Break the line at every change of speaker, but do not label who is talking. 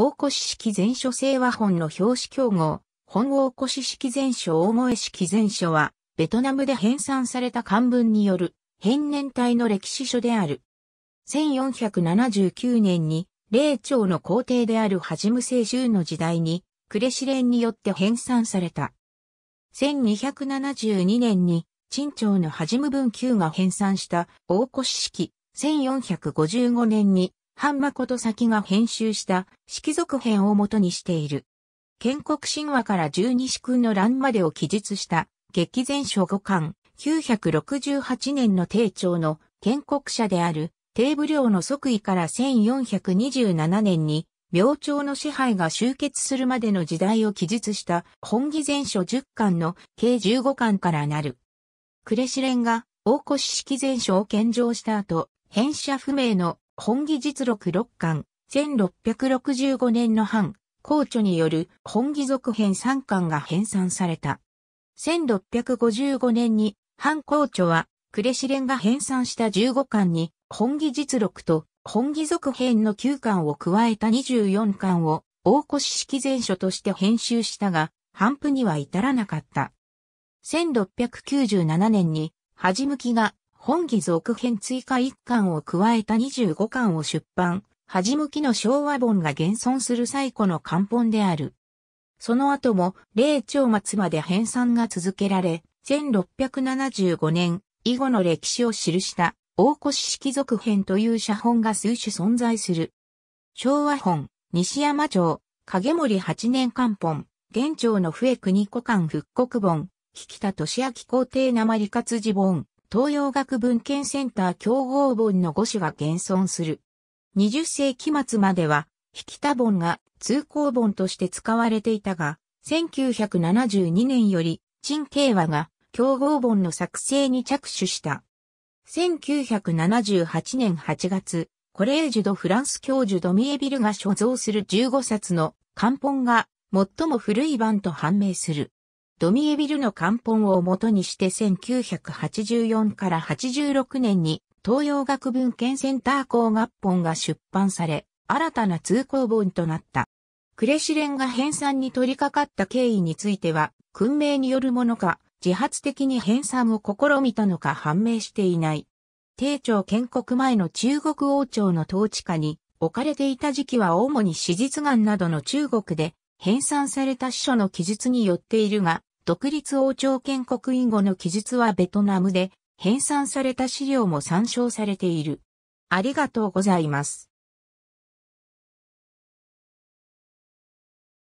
大越式全書聖和本の表紙競合、本大越式全書大萌式全書は、ベトナムで編纂された漢文による、変年体の歴史書である。1479年に、霊長の皇帝であるはじむ聖獣の時代に、クレシレンによって編纂された。1272年に、陳朝のはじむ文久が編纂した大越式、1455年に、半誠先が編集した色俗編をもとにしている。建国神話から十二子君の乱までを記述した、激前書五巻、968年の定長の建国者である、帝武領の即位から1427年に、明朝の支配が終結するまでの時代を記述した本義前書十巻の計十五巻からなる。呉レンが大越式前書を献上した後、編者不明の本義実録6巻、1665年の藩、皇著による本義続編3巻が編纂された。1655年に、藩皇著は、クレシレンが編纂した15巻に、本義実録と本義続編の9巻を加えた24巻を、大越式前書として編集したが、反譜には至らなかった。1697年に、はじむきが本義続編追加1巻を加えた25巻を出版、はじむきの昭和本が現存する最古の漢本である。その後も、霊長末まで編纂が続けられ、1675年以後の歴史を記した大越式続編という写本が数種存在する。昭和本、西山町、影森八年漢本、現庁の笛国古館復刻本、引田俊明皇帝鉛活字本、東洋学文献センター競合本の5種が現存する。20世紀末までは、引田本が通行本として使われていたが、1972年より、陳慶和が競合本の作成に着手した。1978年8月、コレージュド・フランス教授ドミエビルが所蔵する15冊の漢本が最も古い版と判明する。ドミエビルの漢本をもとにして1984から86年に東洋学文献センター工学本が出版され、新たな通行本となった。クレシレンが編纂に取り掛かった経緯については、訓明によるものか、自発的に編纂を試みたのか判明していない。帝朝建国前の中国王朝の統治下に置かれていた時期は主に史実眼などの中国で編纂された書の記述によっているが、独立王朝建国以後の記述はベトナムで編纂された資料も参照されている。ありがとうございます。